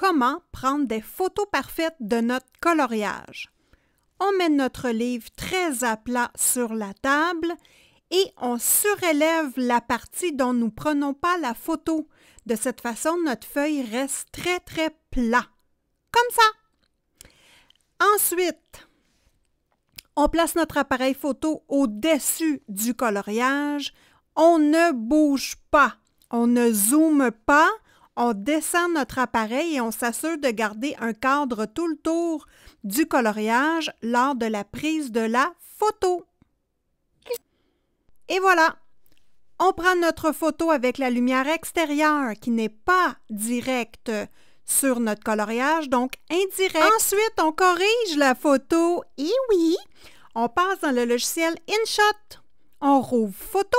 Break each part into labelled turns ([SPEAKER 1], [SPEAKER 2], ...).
[SPEAKER 1] Comment prendre des photos parfaites de notre coloriage. On met notre livre très à plat sur la table et on surélève la partie dont nous ne prenons pas la photo. De cette façon, notre feuille reste très très plat. Comme ça. Ensuite, on place notre appareil photo au-dessus du coloriage. On ne bouge pas. On ne zoome pas on descend notre appareil et on s'assure de garder un cadre tout le tour du coloriage lors de la prise de la photo. Et voilà, on prend notre photo avec la lumière extérieure qui n'est pas directe sur notre coloriage, donc indirecte. Ensuite, on corrige la photo. Et oui, on passe dans le logiciel InShot. On rouvre Photo.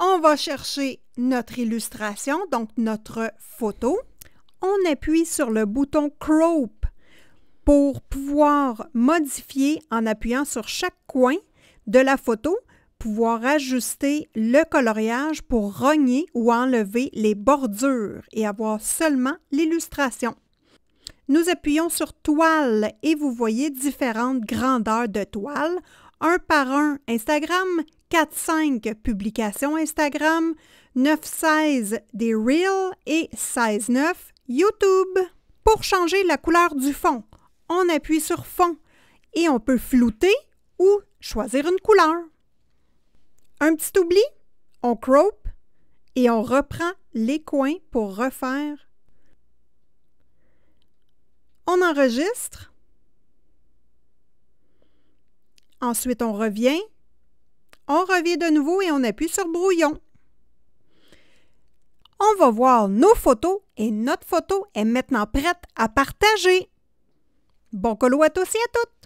[SPEAKER 1] On va chercher notre illustration, donc notre photo. On appuie sur le bouton Crop pour pouvoir modifier en appuyant sur chaque coin de la photo, pouvoir ajuster le coloriage pour rogner ou enlever les bordures et avoir seulement l'illustration. Nous appuyons sur Toile et vous voyez différentes grandeurs de toile. Un par un, Instagram 4-5 publications Instagram, 9-16 des Reels et 16-9 YouTube. Pour changer la couleur du fond, on appuie sur Fond et on peut flouter ou choisir une couleur. Un petit oubli, on crope. et on reprend les coins pour refaire. On enregistre. Ensuite, on revient on revient de nouveau et on appuie sur brouillon. On va voir nos photos et notre photo est maintenant prête à partager. Bon colo à tous et à toutes!